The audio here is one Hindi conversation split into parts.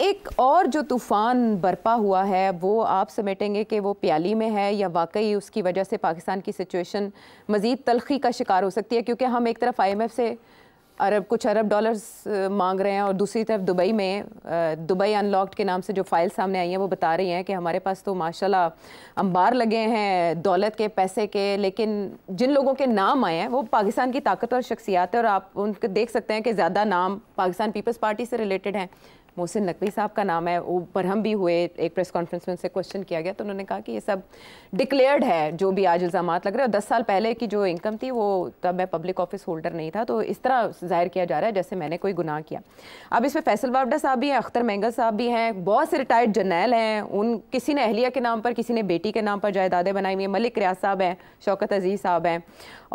एक और जो तूफ़ान बरपा हुआ है वो आप समेटेंगे कि वो प्याली में है या वाकई उसकी वजह से पाकिस्तान की सिचुएशन मज़ीद तलखी का शिकार हो सकती है क्योंकि हम एक तरफ एफ़ से अरब कुछ अरब डॉलर्स मांग रहे हैं और दूसरी तरफ दुबई में दुबई अनलॉक्ड के नाम से जो फाइल सामने आई है वो बता रही हैं कि हमारे पास तो माशाल्लाह अंबार लगे हैं दौलत के पैसे के लेकिन जिन लोगों के नाम आए हैं वो पाकिस्तान की ताकत और शख्सियात है और आप उनके देख सकते हैं कि ज़्यादा नाम पाकिस्तान पीपल्स पार्टी से रिलेटेड हैं मोहसिन नकवी साहब का नाम है वो बरहम भी हुए एक प्रेस कॉन्फ्रेंस में उनसे क्वेश्चन किया गया तो उन्होंने कहा कि ये सब डिक्लेयर्ड है जो भी आज इल्ज़ाम लग रहे हैं और दस साल पहले की जो इनकम थी वो तब मैं पब्लिक ऑफिस होल्डर नहीं था तो इस तरह जाहिर किया जा रहा है जैसे मैंने कोई गुनाह किया अब इसमें फैसल बाबडा साहब भी हैं अख्तर मैंगल साहब भी हैं बहुत से रिटायर्ड जर्नैल हैं उन किसी ने अहलिया के नाम पर किसी ने बेटी के नाम पर जायदादें बनाई हुई हैं मलिक रियाज साहब हैं शौकत अजीज़ साहब हैं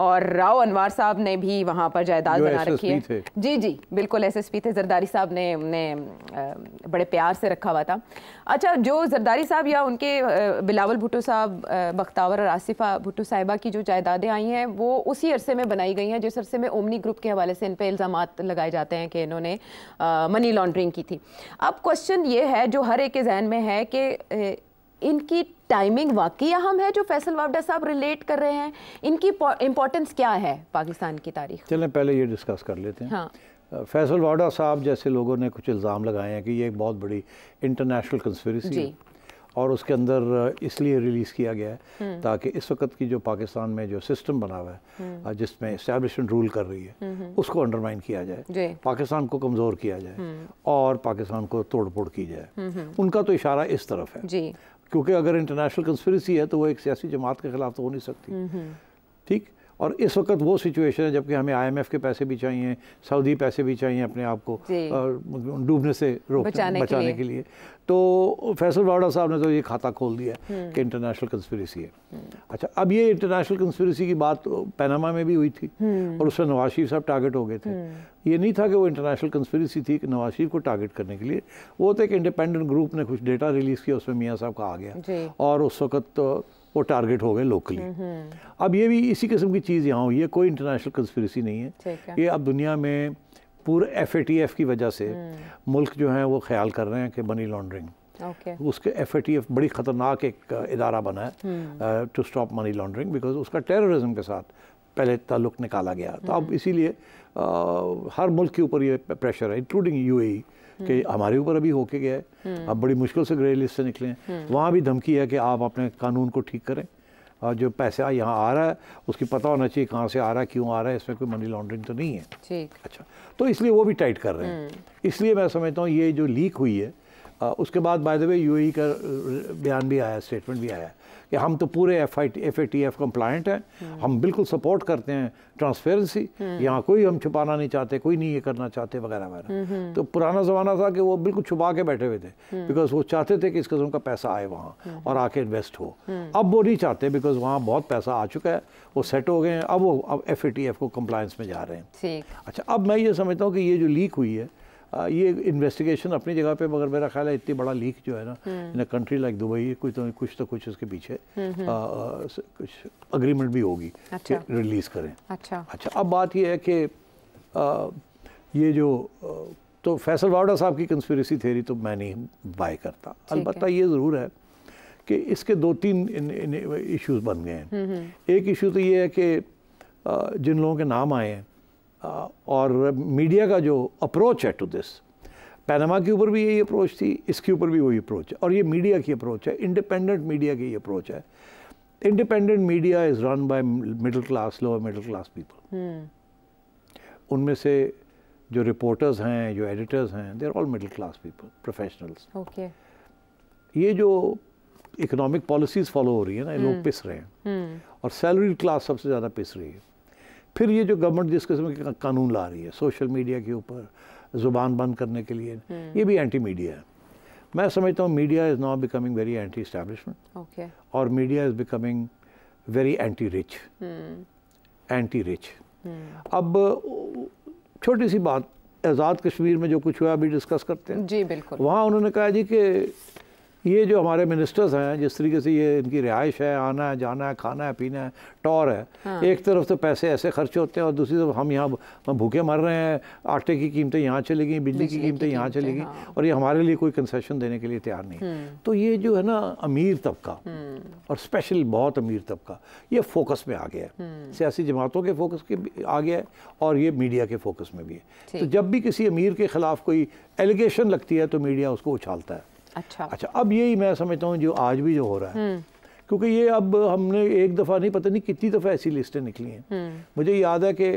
और राव अनवार साहब ने भी वहाँ पर जायदाद बना रखी है जी जी बिल्कुल एस एस पी थे जरदारी साहब ने बड़े प्यार से रखा हुआ था अच्छा जो जरदारी साहब या उनके बिलावल भुट्टो साहब बख्तावर और आसिफा भुट्टो साहिबा की जो जायदादें आई हैं वो उसी अरसे में बनाई गई हैं जिस अरसे में ओमनी ग्रुप के हवाले से इन पर इल्ज़ाम लगाए जाते हैं कि इन्होंने मनी लॉन्ड्रिंग की थी अब क्वेश्चन ये है जो हर एक के जहन में है कि इनकी टाइमिंग वाकई अहम है जो फैसल वावडा साहब रिलेट कर रहे हैं इनकी इम्पोर्टेंस क्या है पाकिस्तान की तारीख चलें पहले ये डिस्कस कर लेते हैं हाँ फैसल वाडा साहब जैसे लोगों ने कुछ इल्ज़ाम लगाए हैं कि ये एक बहुत बड़ी इंटरनेशनल कंस्परेसी है और उसके अंदर इसलिए रिलीज़ किया गया है हम्म। ताकि इस वक्त की जो पाकिस्तान में जो सिस्टम बना हुआ है हम्म। जिसमें इस्टेब्लिशमेंट रूल कर रही है हम्म, उसको अंडरमाइन किया जाए पाकिस्तान को कमज़ोर किया जाए और पाकिस्तान को तोड़ फोड़ की जाए उनका तो इशारा इस तरफ है क्योंकि अगर इंटरनेशनल कंस्परेसी है तो वो एक सियासी जमात के खिलाफ तो हो नहीं सकती ठीक और इस वक्त वो सिचुएशन है जबकि हमें आईएमएफ के पैसे भी चाहिए सऊदी पैसे भी चाहिए अपने आप को और डूबने से रोक बचाने, बचाने के, लिए। के लिए तो फैसल वाड़ा साहब ने तो ये खाता खोल दिया हम्म। कि इंटरनेशनल कंस्पिरेसी है हम्म। अच्छा अब ये इंटरनेशनल कंस्पिरेसी की बात पैनामा में भी हुई थी हम्म। और उसमें नवाज शरीफ साहब टारगेट हो गए थे ये नहीं था कि वो इंटरनेशनल कंस्पिरेसी थी कि नवाज शरीफ को टारगेट करने के लिए वो तो एक इंडिपेंडेंट ग्रुप ने कुछ डेटा रिलीज़ किया उसमें मियाँ साहब का आ गया और उस वक्त वो टारगेट हो गए लोकली हम्म, हम्म। अब ये भी इसी किस्म की चीज़ यहाँ हुई है कोई इंटरनेशनल कंस्परेसी नहीं है ये अब दुनिया में पूरे एफ ए टी एफ की वजह से हम्म। मुल्क जो है वो ख्याल कर रहे हैं कि मनी लॉन्ड्रिंग Okay. उसके एफ ए टी एफ बड़ी ख़तरनाक एक इदारा बना है to stop money laundering because उसका टेररिज्म के साथ पहले ताल्लुक निकाला गया तो अब इसीलिए हर मुल्क के ऊपर ये प्रेशर है इंक्लूडिंग यू कि हम्म। हमारे ऊपर अभी होके गया है हम्म। आप बड़ी मुश्किल से ग्रे लिस्ट से निकले हैं हम्म। वहाँ भी धमकी है कि आप अपने कानून को ठीक करें और जो पैसा यहाँ आ रहा है उसकी पता होना चाहिए कहाँ से आ रहा है क्यों आ रहा है इसमें कोई मनी लॉन्ड्रिंग तो नहीं है अच्छा तो इसलिए वो भी टाइट कर रहे हैं इसलिए मैं समझता हूँ ये जो लीक हुई है उसके बाद बाय द वे यूएई का बयान भी आया स्टेटमेंट भी आया कि हम तो पूरे F I F A T F compliant हैं हम्म। हम बिल्कुल सपोर्ट करते हैं ट्रांसपेरेंसी हम्म। यहाँ कोई हम छुपाना नहीं चाहते कोई नहीं ये करना चाहते वगैरह वगैरह हम्म, तो पुराना ज़माना था कि वो बिल्कुल छुपा के बैठे हुए थे बिकॉज वो चाहते थे कि इस किस्म का पैसा आए वहाँ और आके इन्वेस्ट हो अब वो नहीं चाहते बिकॉज वहाँ बहुत पैसा आ चुका है वो सेट हो गए हैं अब वो अब एफ ए टी एफ को कम्प्लाइंस में जा रहे हैं अच्छा अब मैं ये समझता हूँ कि ये जो लीक हुई है ये इन्वेस्टिगेशन अपनी जगह पे मगर मेरा ख्याल है इतनी बड़ा लीक जो है ना इन कंट्री लाइक दुबई कुछ तो कुछ तो कुछ उसके पीछे आ, कुछ अग्रीमेंट भी होगी अच्छा। रिलीज़ करें अच्छा अच्छा अब बात यह है कि ये जो तो फैसल वावड़ा साहब की कंस्परेसी थेरी तो मैं नहीं बाय करता अलबत्त ये ज़रूर है कि इसके दो तीन इश्यूज बन गए हैं एक इशू तो ये है कि जिन लोगों के नाम आए हैं और मीडिया का जो अप्रोच है टू दिस पैनामा के ऊपर भी यही अप्रोच थी इसके ऊपर भी वही अप्रोच है और ये मीडिया की अप्रोच है इंडिपेंडेंट मीडिया की अप्रोच है independent media is run by middle class lower middle class people उनमें से जो रिपोर्टर्स हैं जो एडिटर्स हैं they are all middle class people professionals okay ये जो इकोनॉमिक पॉलिसीज़ फॉलो हो रही है ना ये लोग hmm. पिस रहे हैं hmm. और सैलरी क्लास सबसे ज़्यादा पिस रही है फिर ये जो गवर्नमेंट जिस किस्म के कानून ला रही है सोशल मीडिया के ऊपर ज़ुबान बंद करने के लिए हम्म। ये भी एंटी मीडिया है मैं समझता हूँ media is now becoming very anti establishment और media is becoming very anti rich anti rich अब छोटी सी बात आज़ाद कश्मीर में जो कुछ हुआ अभी डिस्कस करते हैं जी बिल्कुल वहाँ उन्होंने कहा जी कि ये जो हमारे मिनिस्टर्स हैं जिस तरीके से ये इनकी रिहाइश है आना है जाना है खाना है पीना है टॉर है हाँ। एक तरफ तो पैसे ऐसे खर्च होते हैं और दूसरी तरफ हम यहाँ भूखे मर रहे हैं आटे की कीमतें यहाँ चली गई बिजली की कीमतें यहाँ चली गई हाँ। और ये हमारे लिए कोई कंसेशन देने के लिए तैयार नहीं हम्म। तो ये जो है ना अमीर तबका हम्म। और स्पेशल बहुत अमीर तबका ये फोकस में आ गया है हम्म। सियासी जमातों के फोकस के आ गया है और ये मीडिया के फोकस में भी है तो जब भी किसी अमीर के खिलाफ कोई एलिगेशन लगती है तो मीडिया उसको उछालता है अच्छा अच्छा अब यही मैं समझता हूँ जो आज भी जो हो रहा है हम्म। क्योंकि ये अब हमने एक दफ़ा नहीं पता नहीं कितनी दफ़ा ऐसी लिस्टें निकली हैं हम्म। मुझे याद है कि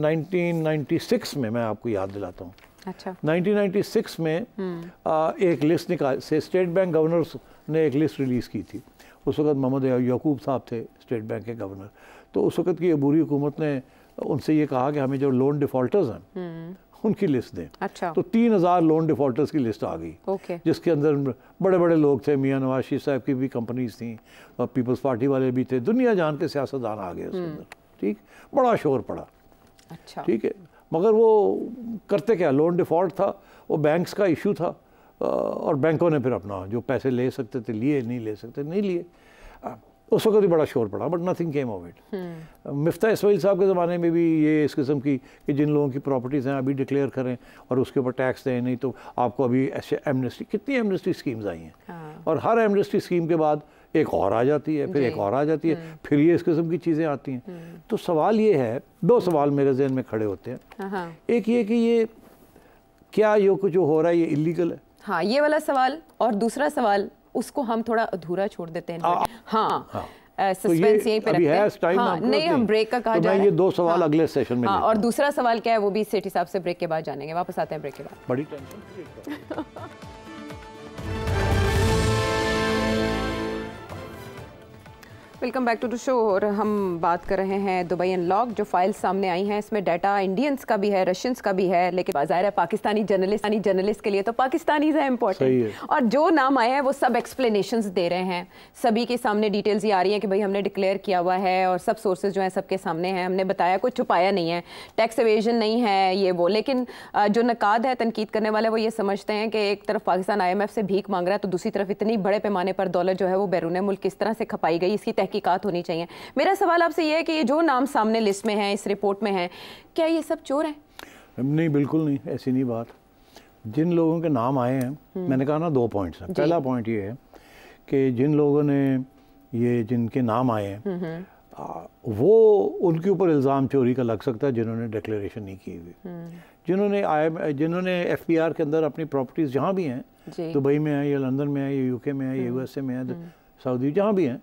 1996 में मैं आपको याद दिलाता हूँ अच्छा 1996 में हम्म। आ, एक लिस्ट निकाल से स्टेट बैंक गवर्नर्स ने एक लिस्ट रिलीज़ की थी उस वक्त मोहम्मद यकूब साहब थे स्टेट बैंक के गवर्नर तो उस वक्त की अबूरी हुकूमत ने उनसे ये कहा कि हमें जो लोन डिफ़ॉल्टर्स हैं उनकी लिस्ट दें अच्छा तो तीन हज़ार लोन डिफॉल्टर्स की लिस्ट आ गई ओके जिसके अंदर बड़े बड़े लोग थे मियाँ नवाज शरीफ साहब की भी कंपनीज थी और पीपल्स पार्टी वाले भी थे दुनिया जान के सियासतदान आ गए उसके हम्म। अंदर ठीक बड़ा शोर पड़ा अच्छा ठीक है मगर वो करते क्या लोन डिफ़ॉल्ट था वो बैंक्स का इशू था और बैंकों ने फिर अपना जो पैसे ले सकते थे लिए नहीं ले सकते नहीं लिए उस वक्त भी बड़ा शोर पड़ा but nothing came of it Miftah Ismail साहब के ज़माने में भी ये इस किस्म की कि जिन लोगों की प्रॉपर्टीज़ हैं अभी डिक्लेयर करें और उसके ऊपर टैक्स दें नहीं तो आपको अभी ऐसे एमनेस्टी कितनी एमनेस्टी स्कीम्स आई हैं हाँ। और हर एमनेस्टी स्कीम के बाद एक और आ जाती है फिर एक और आ जाती है हम्म। फिर ये इस किस्म की चीज़ें आती हैं हम्म। तो सवाल ये है दो सवाल मेरे जहन में खड़े होते हैं हाँ, हाँ। एक ये कि ये क्या ये कुछ जो हो रहा है ये इलीगल है हाँ ये वाला सवाल और दूसरा सवाल उसको हम थोड़ा अधूरा छोड़ देते हैं हाँ, सस्पेंस हाँ, हाँ। तो पे हाँ, नहीं हम ब्रेक का तो कहा में और दूसरा सवाल क्या है वो भी सेठी साहब से ब्रेक के बाद जानेंगे वापस आते हैं ब्रेक के बाद बड़ी tension welcome back to the show और हम बात कर रहे हैं दुबई अनलॉक जो फाइल सामने आई हैं इसमें डाटा इंडियंस का भी है रशियंस का भी है लेकिन बाजार है पाकिस्तानी जर्नलिस्ट जर्नलिस्ट के लिए तो पाकिस्तानीज है इम्पोर्टेंट और जो नाम आए हैं वो सब एक्सप्लेनेशंस दे रहे हैं सभी के सामने डिटेल्स ये आ रही हैं कि भाई हमने डिक्लेयर किया हुआ है और सब सोर्सेज जो हैं सबके सामने हैं हमने बताया कोई छुपाया नहीं है टैक्स एवेजन नहीं है ये वो लेकिन जो नकाद है तनकीद करने वाले वो ये समझते हैं कि एक तरफ पाकिस्तान आई से भीख मांग रहा है तो दूसरी तरफ इतनी बड़े पैमाने पर दौलत जो है वो बैरून मुल्क किस तरह से खपाई गई इसकी तहकीकात होनी चाहिए मेरा सवाल आपसे यह है कि ये जो नाम सामने लिस्ट में है इस रिपोर्ट में है क्या ये सब चोर हैं नहीं बिल्कुल नहीं ऐसी नहीं बात जिन लोगों के नाम आए हैं हम्म। मैंने कहा ना दो पॉइंट्स हैं पहला पॉइंट ये है कि जिन लोगों ने ये जिनके नाम आए हैं हम्म, हम्म। वो उनके ऊपर इल्ज़ाम चोरी का लग सकता है जिन्होंने डिक्लेरेशन नहीं की हुई जिन्होंने आए जिन्होंने एफ के अंदर अपनी प्रॉपर्टीज़ जहाँ भी हैं दुबई में है या लंदन में है या यूके में है या यूएसए में है सऊदी जहाँ भी हैं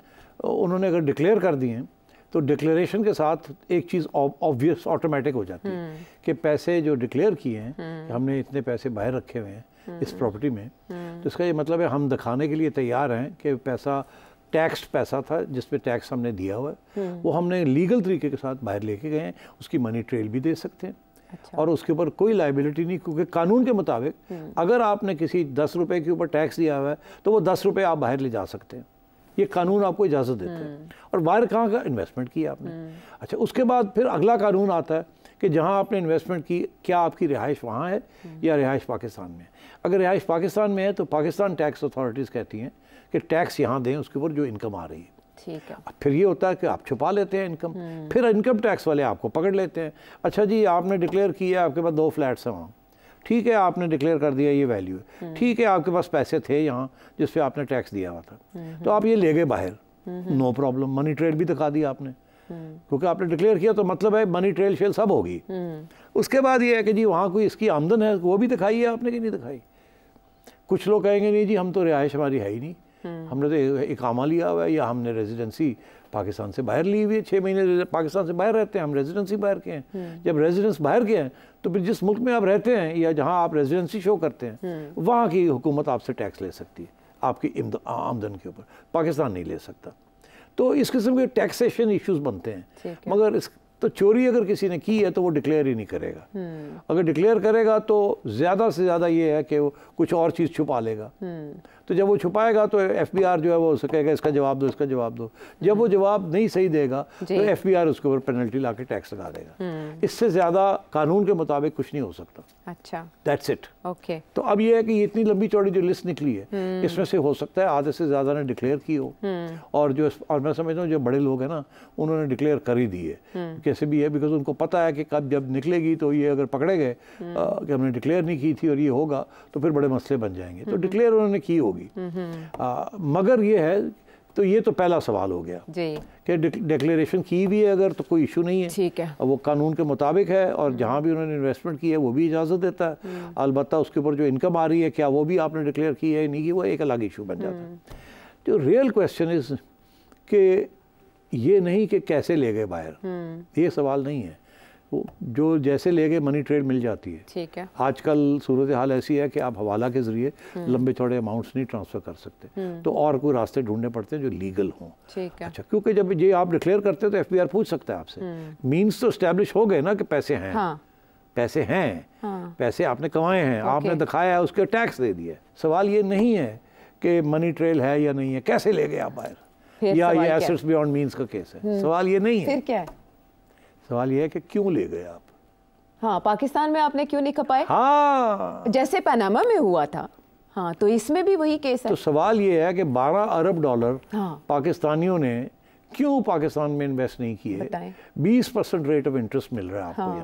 उन्होंने अगर डिक्लेयर कर दिए हैं तो डिक्लेरेशन के साथ एक चीज़ ऑब्वियस ऑटोमेटिक हो जाती है हम्म। कि पैसे जो डिक्लेयर किए हैं कि हम्म। हमने इतने पैसे बाहर रखे हुए हैं इस प्रॉपर्टी हम्म। में तो इसका ये मतलब है हम दिखाने के लिए तैयार हैं कि पैसा टैक्स पैसा था जिस पे टैक्स हमने दिया हुआ है वो हमने लीगल तरीके के साथ बाहर लेके गए हैं उसकी मनी ट्रेल भी दे सकते हैं अच्छा। और उसके ऊपर कोई लाइबिलिटी नहीं क्योंकि कानून के मुताबिक अगर आपने किसी दस रुपए के ऊपर टैक्स दिया हुआ है तो वो दस रुपये आप बाहर ले जा सकते हैं ये कानून आपको इजाज़त देते हैं हम्म। और बाहर कहाँ का इन्वेस्टमेंट किया आपने हम्म। अच्छा उसके बाद फिर अगला कानून आता है कि जहाँ आपने इन्वेस्टमेंट की क्या आपकी रिहाइश वहाँ है हम्म। या रिहाइश पाकिस्तान में है अगर रिहाइश पाकिस्तान में है तो पाकिस्तान टैक्स अथॉरिटीज़ कहती हैं कि टैक्स यहाँ दें उसके ऊपर जो इनकम आ रही है ठीक है फिर ये होता है कि आप छुपा लेते हैं इनकम फिर इनकम टैक्स वाले आपको पकड़ लेते हैं अच्छा जी आपने डिक्लेयर किया आपके पास दो फ्लैट्स हैं वहाँ ठीक है आपने डिक्लेयर कर दिया ये वैल्यू है ठीक है आपके पास पैसे थे यहाँ जिस पर आपने टैक्स दिया हुआ था तो आप ये ले गए बाहर नो प्रॉब्लम मनी ट्रेल भी दिखा दिया आपने क्योंकि आपने डिक्लेयर किया तो मतलब है मनी ट्रेल शेल सब होगी उसके बाद ये है कि जी वहाँ कोई इसकी आमदन है वो भी दिखाई है आपने कि नहीं दिखाई कुछ लोग कहेंगे नहीं जी हम तो रिहाइश हमारी है ही नहीं हम्म। हमने तो एक आमा लिया हुआ है या हमने रेजिडेंसी पाकिस्तान से बाहर ली हुई है छः महीने पाकिस्तान से बाहर रहते हैं हम रेजिडेंसी बाहर के हैं हम्म। जब रेजिडेंस बाहर के हैं तो फिर जिस मुल्क में आप रहते हैं या जहाँ आप रेजिडेंसी शो करते हैं हम्म। वहाँ की हुकूमत आपसे टैक्स ले सकती है आपकी आमदन के ऊपर पाकिस्तान नहीं ले सकता तो इस किस्म के टैक्सेशन इश्यूज बनते हैं मगर इस तो चोरी अगर किसी ने की है तो वो डिक्लेयर ही नहीं करेगा अगर डिक्लेयर करेगा तो ज़्यादा से ज़्यादा ये है कि वो कुछ और चीज़ छुपा लेगा तो जब वो छुपाएगा तो एफ जो है वो कहेगा इसका जवाब दो इसका जवाब दो जब वो जवाब नहीं सही देगा तो एफ उसके ऊपर पेनल्टी ला टैक्स लगा देगा हम्म। इससे ज़्यादा कानून के मुताबिक कुछ नहीं हो सकता अच्छा दैट्स इट ओके तो अब ये है कि इतनी लंबी चौड़ी जो लिस्ट निकली है हम्म। इसमें से हो सकता है आधे से ज़्यादा ने डिक्लेयर की हो हम्म। और जो और मैं समझता हूँ जो बड़े लोग हैं ना उन्होंने डिक्लेयर कर ही दिए कैसे भी है बिकॉज उनको पता है कि कब जब निकलेगी तो ये अगर पकड़े गए कि हमने डिक्लेयर नहीं की थी और ये होगा तो फिर बड़े मसले बन जाएंगे तो डिक्लेयर उन्होंने की होगी होगी मगर ये है तो ये तो पहला सवाल हो गया कि डिक्लेरेशन की भी है अगर तो कोई इशू नहीं है ठीक है वो कानून के मुताबिक है और हम्म। जहाँ भी उन्होंने इन्वेस्टमेंट की है वो भी इजाज़त देता है हम्म। अलबत् उसके ऊपर जो इनकम आ रही है क्या वो भी आपने डिक्लेयर की है नहीं की वो एक अलग इशू बन जाता है हम्म। जो रियल क्वेश्चन इज़ कि ये नहीं कि कैसे ले गए बाहर ये सवाल नहीं है जो जैसे ले गए मनी ट्रेड मिल जाती है ठीक है आजकल सूरत हाल ऐसी है कि आप हवाला के ज़रिए हम्म। लंबे चौड़े अमाउंट्स नहीं ट्रांसफ़र कर सकते हम्म। तो और कोई रास्ते ढूंढने पड़ते हैं जो लीगल हों अच्छा क्योंकि जब ये आप डिक्लेयर करते हो तो एफ पूछ सकता है आपसे मीन्स हम्म। तो इस्टेब्लिश हो गए ना कि पैसे हैं हाँ। पैसे हैं हाँ। पैसे आपने कमाए हैं आपने दिखाया है उसके टैक्स दे दिए सवाल ये नहीं है कि मनी ट्रेल है या नहीं है कैसे ले गए आप बाहर या ये एसेट्स बियॉन्ड मीन्स का केस है सवाल ये नहीं है फिर क्या है सवाल यह है कि क्यों ले गए आप हाँ पाकिस्तान में आपने क्यों नहीं खपाए हाँ जैसे पनामा में हुआ था हाँ तो इसमें भी वही केस है तो सवाल यह है कि 12 अरब डॉलर हाँ। पाकिस्तानियों ने क्यों पाकिस्तान में इन्वेस्ट नहीं किए 20 परसेंट रेट ऑफ इंटरेस्ट मिल रहा है आपको हाँ,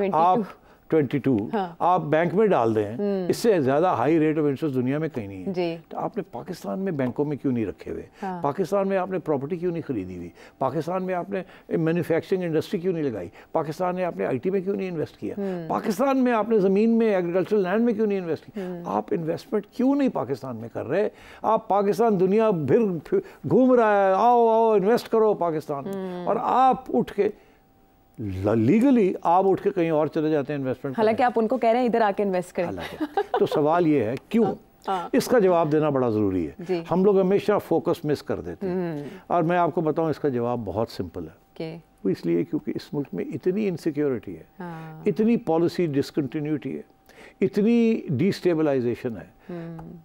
यहाँ आप ट्वेंटी टू हाँ। आप बैंक में डाल दें हम्म। इससे ज़्यादा हाई रेट ऑफ इंटरेस्ट दुनिया में कहीं नहीं है तो आपने पाकिस्तान में बैंकों में क्यों नहीं रखे हुए हाँ। पाकिस्तान में आपने प्रॉपर्टी क्यों नहीं खरीदी हुई पाकिस्तान में आपने मैन्युफैक्चरिंग इंडस्ट्री क्यों नहीं लगाई पाकिस्तान ने आपने आई में क्यों नहीं इन्वेस्ट किया हम्म। पाकिस्तान में आपने ज़मीन में एग्रीकल्चर लैंड में क्यों नहीं इन्वेस्ट किया हम्म। आप इन्वेस्टमेंट क्यों नहीं पाकिस्तान में कर रहे आप पाकिस्तान दुनिया फिर घूम रहा है आओ आओ इन्वेस्ट करो पाकिस्तान और आप उठ के लीगली आप उठ के कहीं और चले जाते हैं इन्वेस्टमेंट हालांकि आप उनको कह रहे हैं इधर आके इन्वेस्ट करें तो सवाल ये है क्यों हाँ, हाँ। इसका जवाब देना बड़ा ज़रूरी है हम लोग हमेशा फोकस मिस कर देते हैं हम्म। और मैं आपको बताऊं इसका जवाब बहुत सिंपल है वो इसलिए क्योंकि इस मुल्क में इतनी हाँ। इनसिक्योरिटी है इतनी पॉलिसी डिसकंटिन्यूटी है इतनी डिस्टेबलाइजेशन है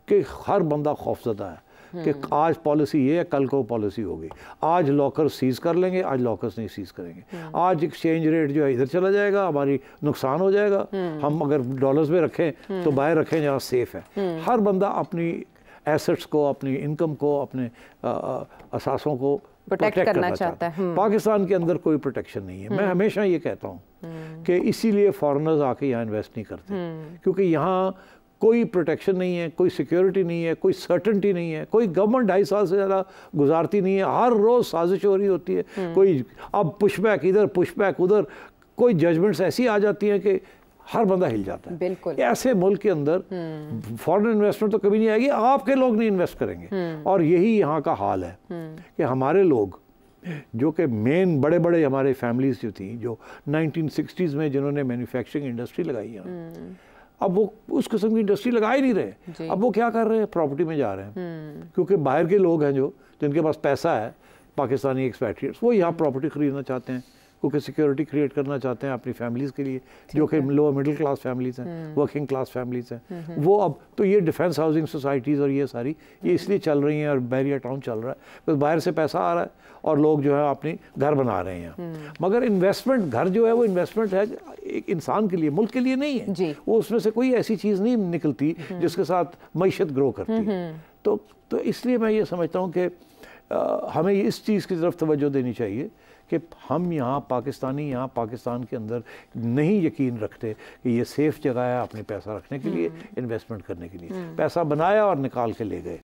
कि हर बंदा खौफजदा है कि हम्म। आज पॉलिसी ये है कल को पॉलिसी होगी आज लॉकर सीज कर लेंगे आज लॉकर्स नहीं सीज करेंगे हम्म। आज एक्सचेंज रेट जो है इधर चला जाएगा हमारी नुकसान हो जाएगा हम्म। हम अगर डॉलर्स में रखें तो बाहर रखें जहाँ सेफ है हर बंदा अपनी एसेट्स को अपनी इनकम को अपने असासों को प्रोटेक्ट करना, करना चाहता है पाकिस्तान के अंदर कोई प्रोटेक्शन नहीं है मैं हमेशा ये कहता हूँ कि इसीलिए फॉरेनर्स आके यहाँ इन्वेस्ट नहीं करते क्योंकि यहाँ कोई प्रोटेक्शन नहीं है कोई सिक्योरिटी नहीं है कोई सर्टनटी नहीं है कोई गवर्नमेंट ढाई साल से ज़्यादा गुजारती नहीं है हर रोज़ साजिश हो रही होती है हम्म। कोई अब पुशबैक इधर पुशबैक उधर कोई जजमेंट्स ऐसी आ जाती हैं कि हर बंदा हिल जाता है बिल्कुल ऐसे मुल्क के अंदर फॉरेन हम्म। इन्वेस्टमेंट तो कभी नहीं आएगी आपके लोग नहीं इन्वेस्ट करेंगे हम्म। और यही यहाँ का हाल है कि हमारे लोग जो कि मेन बड़े बड़े हमारे फैमिलीज जो थी जो 1960s में जिन्होंने मैन्युफैक्चरिंग इंडस्ट्री लगाई है अब वो उस किस्म की इंडस्ट्री लगा ही नहीं रहे अब वो क्या कर रहे हैं प्रॉपर्टी में जा रहे हैं हम्म। क्योंकि बाहर के लोग हैं जो जिनके पास पैसा है पाकिस्तानी एक्सपैट्रियट्स वो यहाँ हम्म। प्रॉपर्टी खरीदना चाहते हैं क्योंकि सिक्योरिटी क्रिएट करना चाहते हैं अपनी फैमिलीज़ के लिए जो कि लोअर मिडिल क्लास फैमिलीज़ हैं वर्किंग क्लास फैमिलीज़ हैं हम्म, हम्म। वो अब तो ये डिफेंस हाउसिंग सोसाइटीज़ और ये सारी ये हम्म। इसलिए चल रही हैं और बैरिया टाउन चल रहा है बस बाहर से पैसा आ रहा है और लोग जो है अपने घर बना रहे हैं मगर इन्वेस्टमेंट घर जो है वो इन्वेस्टमेंट है एक इंसान के लिए मुल्क के लिए नहीं है वो उसमें से कोई ऐसी चीज़ नहीं निकलती जिसके साथ मीशत ग्रो करती है तो तो इसलिए मैं ये समझता हूँ कि हमें इस चीज़ की तरफ तवज्जो देनी चाहिए कि हम यहाँ पाकिस्तानी यहाँ पाकिस्तान के अंदर नहीं यकीन रखते कि ये सेफ़ जगह है अपने पैसा रखने के लिए इन्वेस्टमेंट हम्म। करने के लिए हम्म। पैसा बनाया और निकाल के ले गए